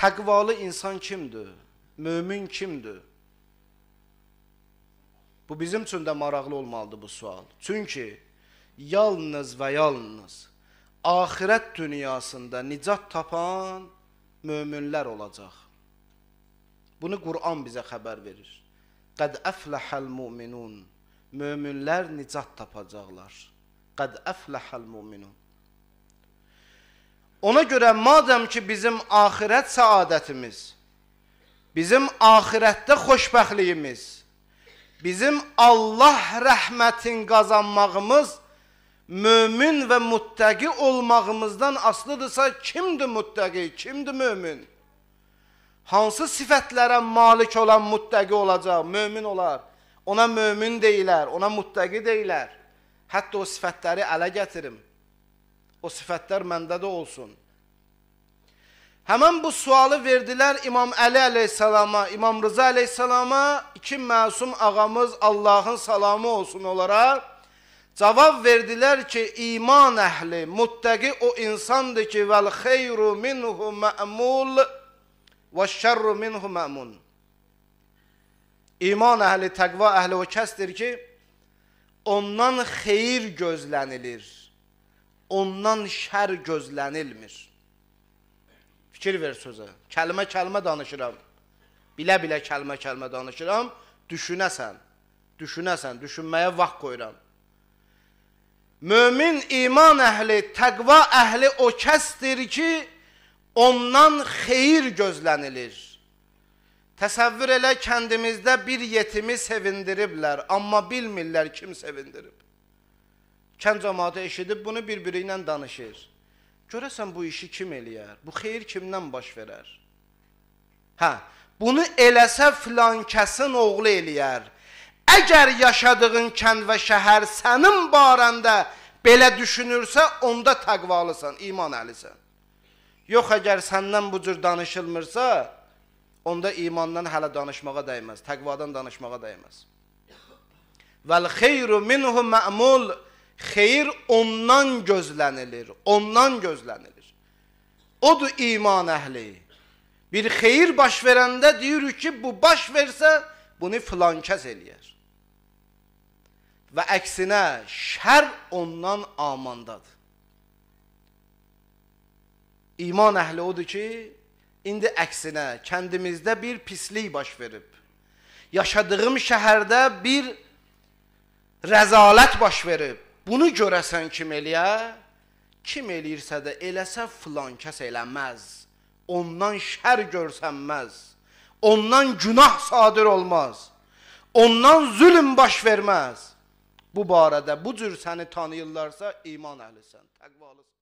Təqvalı insan kimdir? Mömin kimdir? Bu bizim üçün də maraqlı olmalıdır bu sual. Çünki yalnız və yalnız axirət dünyasında nicat tapan möminlər olacaq. Bunu Quran bizə xəbər verir. Qad aflahal mu'minun. Möminlər nicat tapacaqlar. Qad aflahal mu'minun. Ona görə madəm ki, bizim axirət səadətimiz, bizim axirətdə xoşbəxtliyimiz, bizim Allah rəhmətin qazanmağımız mömin və müttəqi olmağımızdan aslıdırsa, kimdir müttəqi, kimdir mömin? Hansı sifətlərə malik olan müttəqi olacaq, mömin olar? Ona mömin deyilər, ona müttəqi deyilər. Hətta o sifətləri ələ gətirim. O sifətlər məndə də olsun. Həmən bu sualı verdilər İmam Əli əleyhissalama, İmam Rıza əleyhissalama, iki məsum ağamız Allahın salamı olsun olaraq cavab verdilər ki, iman əhli, muttəqi o insandır ki, vəl xeyru minhu mə'mul və şərru minhu mə'mun. İman əhli, təqva əhli o kəsdir ki, ondan xeyir gözlənilir ondan şər gözlənilmir. Fikir ver sözə. Kəlmə-kəlmə danışıram. Bilə-bilə kəlmə-kəlmə danışıram. Düşünəsən, düşünəsən, düşünməyə vaxt qoyuram. Mömin iman əhli, təqva əhli o kəsdir ki, ondan xeyir gözlənilir. Təsəvvür elə kəndimizdə bir yetimi sevindiriblər, amma bilmirlər kim sevindirib. Kənd cəmaatı eşidib bunu bir-biri ilə danışır. Görəsən bu işi kim eləyər? Bu xeyir kimdən baş verər? Hə, bunu eləsə filan kəsin oğlu eləyər. Əgər yaşadığın kənd və şəhər sənin barəndə belə düşünürsə, onda təqvalısan, iman əlisən. Yox, əgər səndən bu cür danışılmırsa, onda imandan hələ danışmağa dəyməz, təqvadan danışmağa dəyməz. Vəl xeyru minhu mə'mul Xeyir ondan gözlənilir, ondan gözlənilir. Odur iman əhli. Bir xeyir baş verəndə deyirik ki, bu baş versə, bunu filan kəs eləyər. Və əksinə, şər ondan amandadır. İman əhli odur ki, indi əksinə, kəndimizdə bir pislik baş verib. Yaşadığım şəhərdə bir rəzalət baş verib. Bunu görəsən kim eləyə? Kim eləyirsə də eləsə filan kəs eləməz. Ondan şər görsənməz. Ondan günah sadir olmaz. Ondan zülm baş verməz. Bu barədə bu cür səni tanıyırlarsa iman əhlisən, təqvalısan.